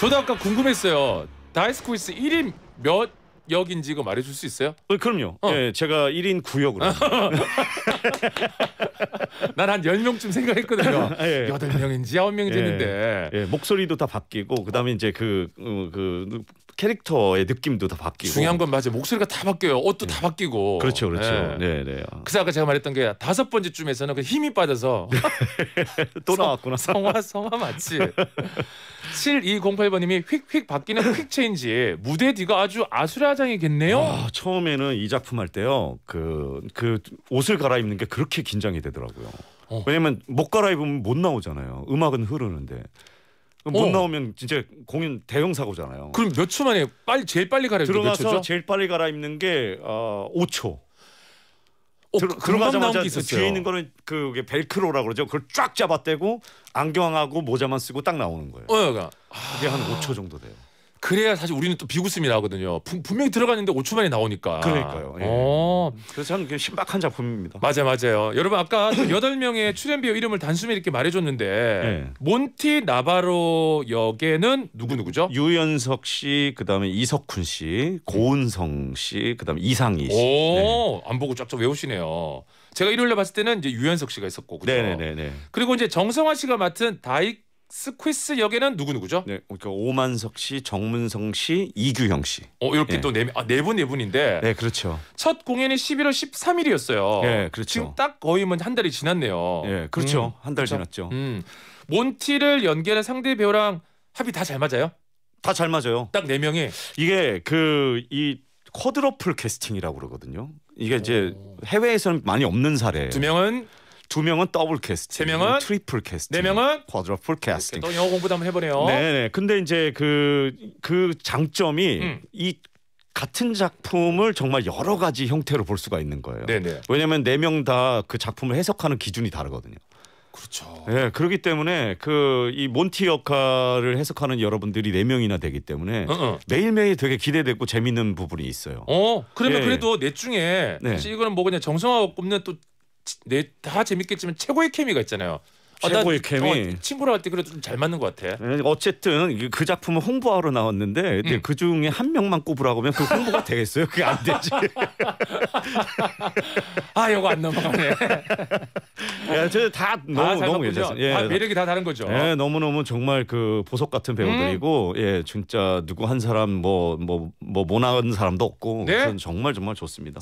저도 아까 궁금했어요. 다이스코이스 1인 몇 역인지 이거 말해줄 수 있어요? 어, 그럼요. 어. 예, 제가 1인 9역으로. 난 한 10명쯤 생각했거든요. 예. 8명인지 9명인지 예. 했는데. 예, 목소리도 다 바뀌고 그다음에 이제 그, 어, 그 캐릭터의 느낌도 다 바뀌고 중요한 건 맞아요. 목소리가 다 바뀌어요. 옷도 네. 다 바뀌고. 그렇죠, 그렇죠. 네, 네. 네. 그래서 아까 제가 말했던 게 다섯 번째쯤에서는 그 힘이 빠져서 네. 또 나왔구나. 성화 성화 맞지. 7208번님이 휙휙 바뀌는 휙 체인지 무대 뒤가 아주 아수라장이겠네요. 아, 처음에는 이 작품 할 때요 그그 그 옷을 갈아입는 게 그렇게 긴장이 되더라고요. 어. 왜냐면 못 갈아입으면 못 나오잖아요. 음악은 흐르는데. 못 어. 나오면 진짜 공연 대형 사고잖아요. 그럼 몇 초 만에 빨리 제일 빨리 갈아입는 게 들어가서 제일 빨리 갈아입는 게 어, 5초. 어, 들 들어가자마자 뒤에 있는 거는 그 벨크로라 그러죠. 그걸 쫙 잡아떼고 안경하고 모자만 쓰고 딱 나오는 거예요. 어, 그러니까. 그게 한 5초 정도 돼요. 그래야 사실 우리는 또 비웃음이 하거든요 분, 명히 들어갔는데 5초 만에 나오니까. 그러니까요. 예. 어. 그래서 참 신박한 작품입니다. 맞아 맞아요. 여러분 아까 그 여덟 명의 출연 배우 이름을 단숨에 이렇게 말해줬는데 예. 몬티 나바로 역에는 누구 누구죠? 유연석 씨, 그다음에 이석훈 씨, 고은성 씨, 그다음에 이상희 씨. 오, 네. 안 보고 쫙쫙 외우시네요. 제가 일요일에 봤을 때는 이제 유연석 씨가 있었고, 그렇죠? 네네네. 네, 네. 그리고 이제 정성화 씨가 맡은 다익 스퀴스 역에는 누구 누구죠? 네, 그러니까 오만석 씨, 정문성 씨, 이규형 씨. 어 이렇게 예. 또네분네 아, 네네 네 분인데. 네, 그렇죠. 첫 공연이 11월 13일이었어요. 네, 예, 그렇죠. 지금 딱 거의 뭐한 달이 지났네요. 네, 그렇죠. 음, 한달 그렇죠? 지났죠. 음, 몬티를 연기하는 상대 배우랑 합이 다 잘 맞아요? 다 잘 맞아요. 딱 네 명이. 이게 그 이 쿼드러플 캐스팅이라고 그러거든요. 이게 이제 오. 해외에서는 많이 없는 사례두 명은 두 명은 더블 캐스팅, 세 명은 트리플 캐스팅, 네 명은 쿼드러플 캐스팅. 또 영어 공부도 한번 해보네요. 네네. 근데 이제 그그 그 장점이 음. 이 같은 작품을 정말 여러 가지 형태로 볼 수가 있는 거예요. 네네. 왜냐하면 네 명 다 그 작품을 해석하는 기준이 다르거든요. 그렇죠. 예, 네, 그렇기 때문에 그 이 몬티 역할을 해석하는 여러분들이 네 명이나 되기 때문에 어어. 어. 매일매일 되게 기대되고 재밌는 부분이 있어요. 어, 그러면 네. 그래도 넷 중에 네. 이거는 뭐 그냥 정성하고 꼽는 또 네다 재밌겠지만 최고의 케미가 있잖아요. 아, 최고의 아, 케미. 어, 친구랑 할 때 그래도 좀 잘 맞는 것 같아. 네, 어쨌든 그 작품은 홍보하러 나왔는데 응. 음. 그 중에 한 명만 꼽으라고 하면 그 홍보가 되겠어요? 그게 안 되지. 아 이거 안 넘어가네. 야, 예, 저다 아, 너무 아, 너무 괜찮습니다. 예, 다 아, 매력이 다 다른 거죠. 예, 너무 너무 정말 그 보석 같은 배우들이고 음. 예, 진짜 누구 한 사람 뭐 뭐뭐 뭐, 뭐, 모 뭐 사람도 없고 네? 정말 정말 좋습니다.